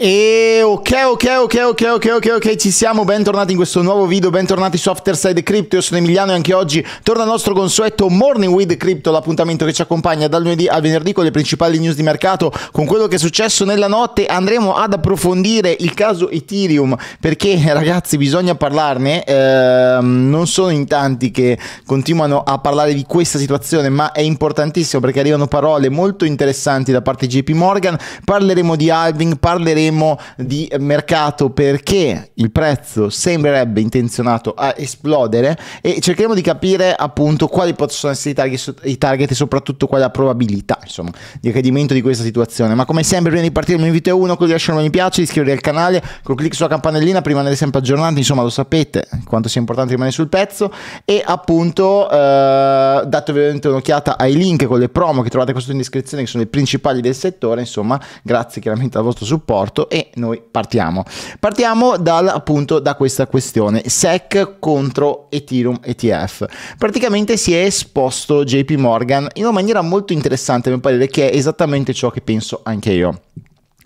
Eh. ok, ok, ok, ok, ok, ok, ok, ci siamo, bentornati in questo nuovo video, bentornati su Afterside Crypto, io sono Emiliano e anche oggi torna il nostro consueto Morning with Crypto, l'appuntamento che ci accompagna dal lunedì al venerdì con le principali news di mercato, con quello che è successo nella notte andremo ad approfondire il caso Ethereum, perché ragazzi bisogna parlarne, eh, non sono in tanti che continuano a parlare di questa situazione, ma è importantissimo perché arrivano parole molto interessanti da parte di JP Morgan, parleremo di Alving, parleremo di di mercato perché il prezzo sembrerebbe intenzionato a esplodere e cercheremo di capire appunto quali possono essere i target, i target e soprattutto qual è la probabilità insomma di accadimento di questa situazione ma come sempre prima di partire mi invito a uno con di lasciare un mi piace iscrivervi al canale con clic sulla campanellina per rimanere sempre aggiornati insomma lo sapete quanto sia importante rimanere sul pezzo e appunto eh, date ovviamente un'occhiata ai link con le promo che trovate qua sotto in descrizione che sono i principali del settore insomma grazie chiaramente al vostro supporto e noi noi partiamo. Partiamo dal, appunto da questa questione, SEC contro Ethereum ETF. Praticamente si è esposto JP Morgan in una maniera molto interessante, a mio parere, che è esattamente ciò che penso anche io.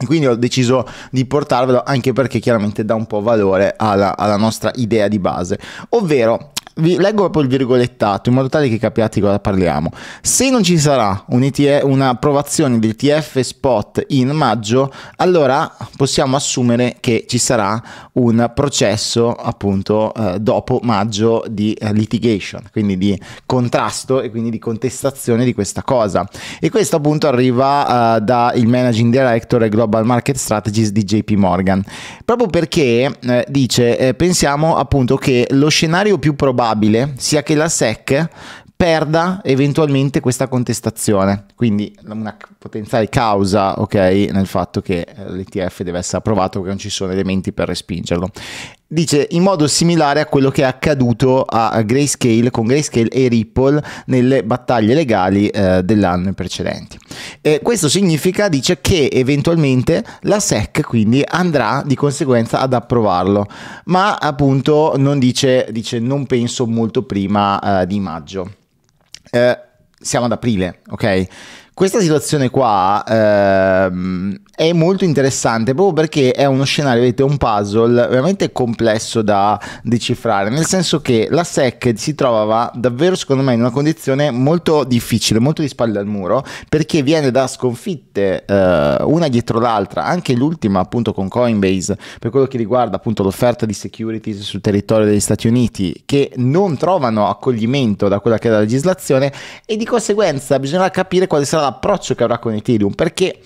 Quindi ho deciso di portarvelo anche perché chiaramente dà un po' valore alla, alla nostra idea di base. Ovvero, vi leggo proprio il virgolettato in modo tale che capiate cosa parliamo. Se non ci sarà un'approvazione del TF spot in maggio, allora possiamo assumere che ci sarà un processo appunto eh, dopo maggio di eh, litigation, quindi di contrasto e quindi di contestazione di questa cosa. E questo appunto arriva eh, dal managing director e global market strategies di JP Morgan, proprio perché eh, dice eh, pensiamo appunto che lo scenario più probabile probabile sia che la SEC perda eventualmente questa contestazione, quindi una potenziale causa okay, nel fatto che eh, l'ETF deve essere approvato perché non ci sono elementi per respingerlo dice in modo similare a quello che è accaduto a Grayscale con Grayscale e Ripple nelle battaglie legali eh, dell'anno precedente. E questo significa, dice, che eventualmente la SEC quindi andrà di conseguenza ad approvarlo, ma appunto non dice, dice non penso molto prima eh, di maggio. Eh, siamo ad aprile, ok? Questa situazione qua ehm, è molto interessante proprio perché è uno scenario, vedete, un puzzle veramente complesso da decifrare, nel senso che la SEC si trovava davvero, secondo me, in una condizione molto difficile, molto di spalle al muro, perché viene da sconfitte eh, una dietro l'altra, anche l'ultima appunto con Coinbase, per quello che riguarda appunto l'offerta di securities sul territorio degli Stati Uniti, che non trovano accoglimento da quella che è la legislazione e di conseguenza bisognerà capire quale sarà la l'approccio che avrà con Ethereum, perché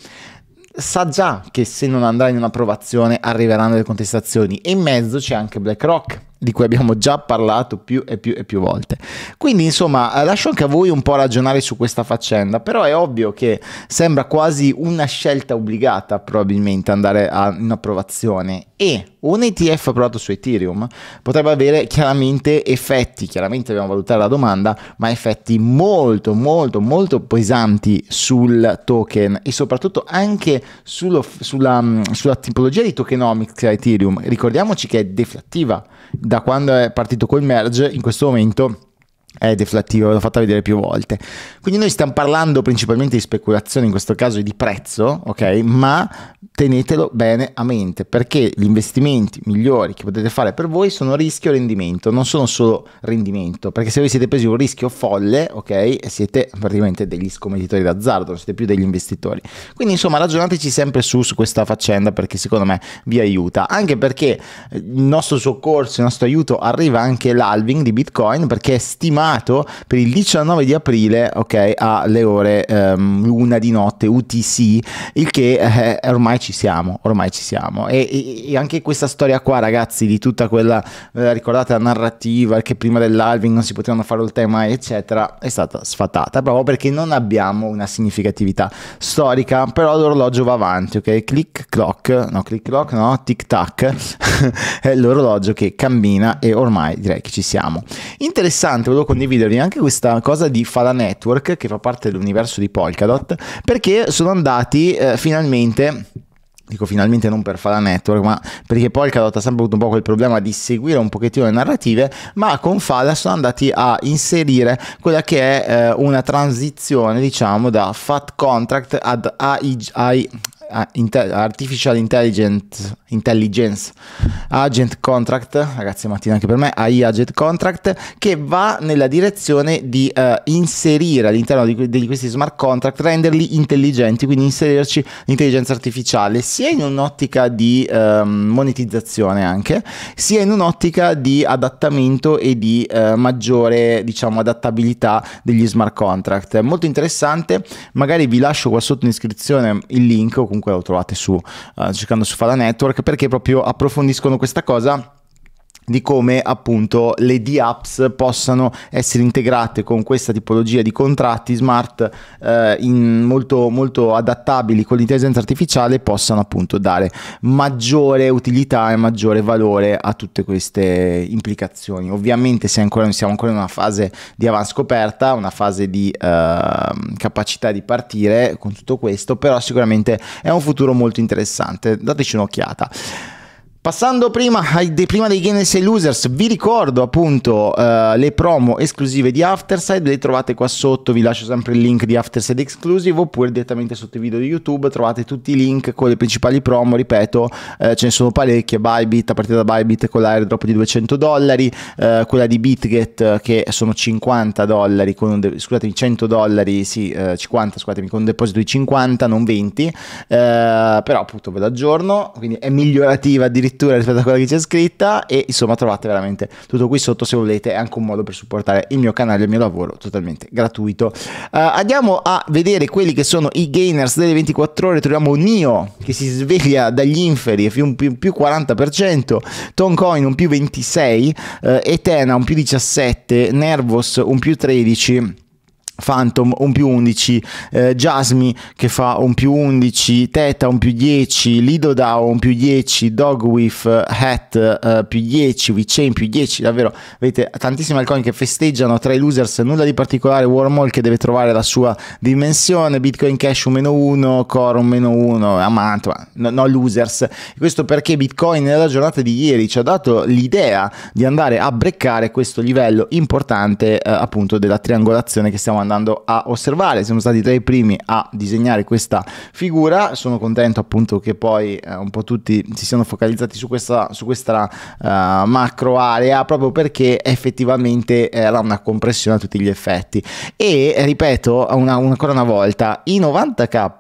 sa già che se non andrà in un'approvazione arriveranno le contestazioni e in mezzo c'è anche BlackRock di cui abbiamo già parlato più e più e più volte. Quindi insomma eh, lascio anche a voi un po' ragionare su questa faccenda, però è ovvio che sembra quasi una scelta obbligata probabilmente andare a un'approvazione e un ETF approvato su Ethereum potrebbe avere chiaramente effetti, chiaramente dobbiamo valutare la domanda, ma effetti molto molto molto pesanti sul token e soprattutto anche sullo, sulla, mm, sulla tipologia di tokenomics a Ethereum. Ricordiamoci che è deflattiva da quando è partito col merge in questo momento è deflattivo, l'ho fatta vedere più volte. Quindi noi stiamo parlando principalmente di speculazione, in questo caso di prezzo, ok? Ma tenetelo bene a mente perché gli investimenti migliori che potete fare per voi sono rischio e rendimento, non sono solo rendimento, perché se voi siete presi un rischio folle, ok? Siete praticamente degli scommettitori d'azzardo, non siete più degli investitori. Quindi insomma ragionateci sempre su, su questa faccenda perché secondo me vi aiuta, anche perché eh, il nostro soccorso, il nostro aiuto arriva anche l'alving di Bitcoin perché è stimato programmato per il 19 di aprile, ok, alle ore um, una di notte UTC, il che eh, ormai ci siamo, ormai ci siamo. E, e, e, anche questa storia qua, ragazzi, di tutta quella eh, ricordata narrativa che prima dell'alving non si potevano fare il tema, eccetera, è stata sfatata proprio perché non abbiamo una significatività storica, però l'orologio va avanti, ok? Click clock, no, click clock, no, tic tac, è l'orologio che cammina e ormai direi che ci siamo. Interessante, volevo condividervi anche questa cosa di Fala Network che fa parte dell'universo di Polkadot perché sono andati eh, finalmente dico finalmente non per Fala network, ma perché Polkadot ha sempre avuto un po' quel problema di seguire un pochettino le narrative, ma con Fala sono andati a inserire quella che è eh, una transizione, diciamo, da fat contract ad AI, Artificial Intelligence intelligence agent contract ragazzi mattina anche per me AI agent contract che va nella direzione di uh, inserire all'interno di, di, questi smart contract renderli intelligenti quindi inserirci l'intelligenza artificiale sia in un'ottica di uh, monetizzazione anche sia in un'ottica di adattamento e di uh, maggiore diciamo adattabilità degli smart contract molto interessante magari vi lascio qua sotto in iscrizione il link o comunque lo trovate su eh, cercando su Fala Network perché proprio approfondiscono questa cosa di come appunto le D-Apps possano essere integrate con questa tipologia di contratti smart eh, molto, molto adattabili con l'intelligenza artificiale possano appunto dare maggiore utilità e maggiore valore a tutte queste implicazioni. Ovviamente se ancora, siamo ancora in una fase di scoperta una fase di eh, capacità di partire con tutto questo, però sicuramente è un futuro molto interessante. Dateci un'occhiata. Passando prima, dei, prima dei Games e Losers, vi ricordo appunto uh, le promo esclusive di Afterside, le trovate qua sotto, vi lascio sempre il link di Afterside Exclusive oppure direttamente sotto i video di YouTube trovate tutti i link con le principali promo, ripeto, uh, ce ne sono parecchie, Bybit, a partire da Bybit con l'airdrop di 200 dollari, uh, quella di Bitget che sono 50 dollari, de- scusatemi 100 dollari, sì 50 scusatemi, con un deposito di 50, non 20, però appunto ve l'aggiorno, quindi è migliorativa addirittura scrittura rispetto a quella che c'è scritta e insomma trovate veramente tutto qui sotto se volete, è anche un modo per supportare il mio canale il mio lavoro totalmente gratuito. Uh, andiamo a vedere quelli che sono i gainers delle 24 ore, troviamo Nio che si sveglia dagli inferi, più, più, più 40%, Toncoin un più 26, uh, eh, Etena un più 17, Nervos un più 13. Phantom un più 11, eh, Jasmine che fa un più 11, Teta un più 10, Lido Dao un più 10, Dogwith, eh, Hat eh, più 10, Vicen più 10, davvero avete tantissime alconi che festeggiano tra i losers, nulla di particolare, Wormhole che deve trovare la sua dimensione, Bitcoin Cash un meno 1, Core un meno 1, Amant, no, no losers, questo perché Bitcoin nella giornata di ieri ci ha dato l'idea di andare a breccare questo livello importante eh, appunto della triangolazione che stiamo andando andando a osservare. Siamo stati tra i primi a disegnare questa figura. Sono contento appunto che poi eh, un po' tutti si siano focalizzati su questa, su questa uh, macro area proprio perché effettivamente era eh, una compressione a tutti gli effetti. E ripeto una, ancora una volta, i 90k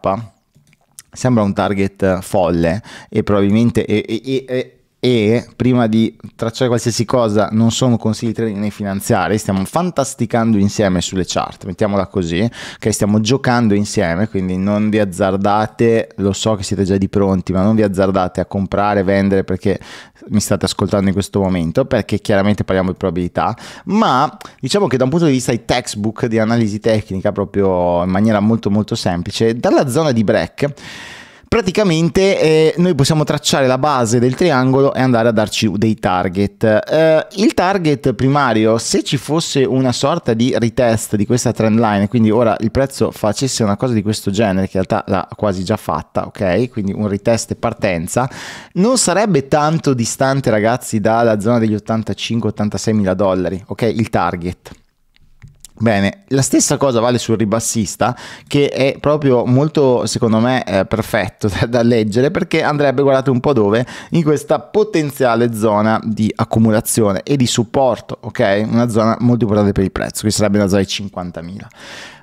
sembra un target folle e probabilmente e, e, e, e prima di tracciare qualsiasi cosa non sono consigli trading né finanziari, stiamo fantasticando insieme sulle chart, mettiamola così, ok? Stiamo giocando insieme, quindi non vi azzardate, lo so che siete già di pronti, ma non vi azzardate a comprare, vendere perché mi state ascoltando in questo momento, perché chiaramente parliamo di probabilità, ma diciamo che da un punto di vista di textbook di analisi tecnica proprio in maniera molto molto semplice, dalla zona di break praticamente eh, noi possiamo tracciare la base del triangolo e andare a darci dei target. Eh, il target primario, se ci fosse una sorta di retest di questa trend line, quindi ora il prezzo facesse una cosa di questo genere, che in realtà l'ha quasi già fatta, ok? Quindi un retest e partenza, non sarebbe tanto distante ragazzi dalla zona degli 85-86 mila dollari, ok? Il target. Bene, la stessa cosa vale sul ribassista che è proprio molto secondo me eh, perfetto da, da, leggere perché andrebbe guardato un po' dove in questa potenziale zona di accumulazione e di supporto, ok? Una zona molto importante per il prezzo, che sarebbe una zona di 50.000.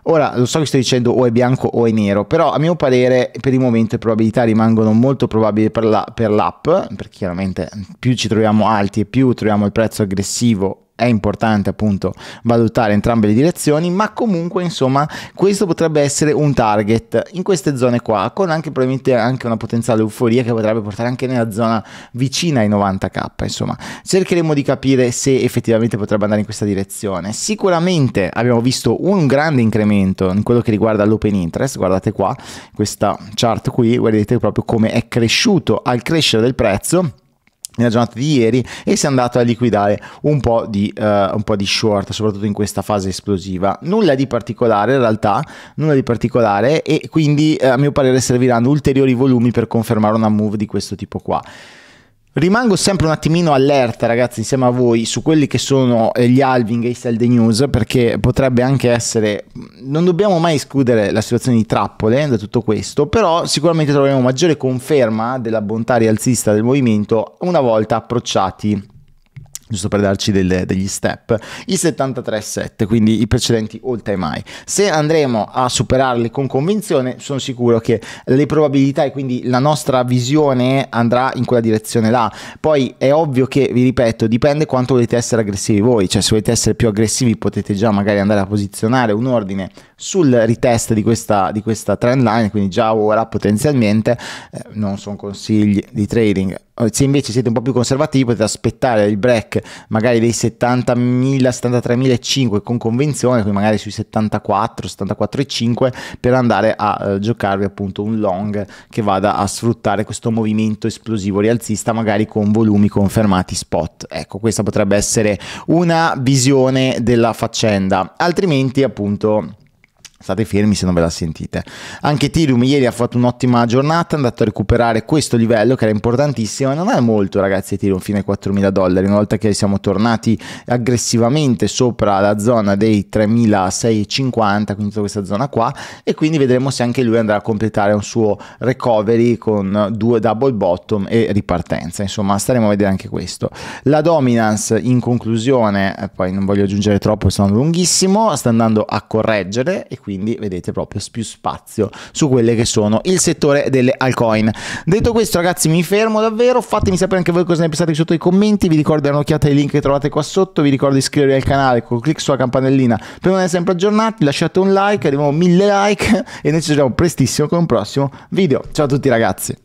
Ora, lo so che sto dicendo o è bianco o è nero, però a mio parere per il momento le probabilità rimangono molto probabili per, la, per l'app, perché chiaramente più ci troviamo alti e più troviamo il prezzo aggressivo è importante appunto valutare entrambe le direzioni, ma comunque insomma questo potrebbe essere un target in queste zone qua, con anche probabilmente anche una potenziale euforia che potrebbe portare anche nella zona vicina ai 90k, insomma cercheremo di capire se effettivamente potrebbe andare in questa direzione. Sicuramente abbiamo visto un grande incremento in quello che riguarda l'open interest, guardate qua questa chart qui, guardate proprio come è cresciuto al crescere del prezzo nella giornata di ieri e si è andato a liquidare un po, di, uh, un po' di, short, soprattutto in questa fase esplosiva. Nulla di particolare in realtà, nulla di particolare e quindi eh, a mio parere serviranno ulteriori volumi per confermare una move di questo tipo qua. Rimango sempre un attimino allerta, ragazzi, insieme a voi su quelli che sono eh, gli Alving e i sell the news, perché potrebbe anche essere. Non dobbiamo mai escludere la situazione di trappole eh, da tutto questo, però sicuramente troveremo maggiore conferma della bontà rialzista del movimento una volta approcciati giusto per darci delle, degli step, i 73,7, quindi i precedenti all time high. Se andremo a superarli con convinzione, sono sicuro che le probabilità e quindi la nostra visione andrà in quella direzione là. Poi è ovvio che, vi ripeto, dipende quanto volete essere aggressivi voi, cioè se volete essere più aggressivi potete già magari andare a posizionare un ordine sul retest di questa, di questa trend line, quindi già ora potenzialmente, eh, non sono consigli di trading, se invece siete un po' più conservativi potete aspettare il break magari dei 70.000, 73.500 con convenzione, quindi magari sui 74, 74,5 per andare a eh, giocarvi appunto un long che vada a sfruttare questo movimento esplosivo rialzista magari con volumi confermati spot. Ecco, questa potrebbe essere una visione della faccenda, altrimenti appunto state fermi se non ve la sentite. Anche Ethereum ieri ha fatto un'ottima giornata, è andato a recuperare questo livello che era importantissimo non è molto ragazzi Ethereum fino ai 4.000 dollari, una volta che siamo tornati aggressivamente sopra la zona dei 3.650, quindi questa zona qua, e quindi vedremo se anche lui andrà a completare un suo recovery con due double bottom e ripartenza, insomma staremo a vedere anche questo. La dominance in conclusione, eh, poi non voglio aggiungere troppo, sono lunghissimo, sta andando a correggere e quindi quindi vedete proprio più spazio su quelle che sono il settore delle altcoin. Detto questo ragazzi mi fermo davvero, fatemi sapere anche voi cosa ne pensate sotto i commenti, vi ricordo di dare un'occhiata ai link che trovate qua sotto, vi ricordo di iscrivervi al canale con clic sulla campanellina per non essere sempre aggiornati, lasciate un like, arriviamo a mille like e noi ci vediamo prestissimo con un prossimo video. Ciao a tutti ragazzi!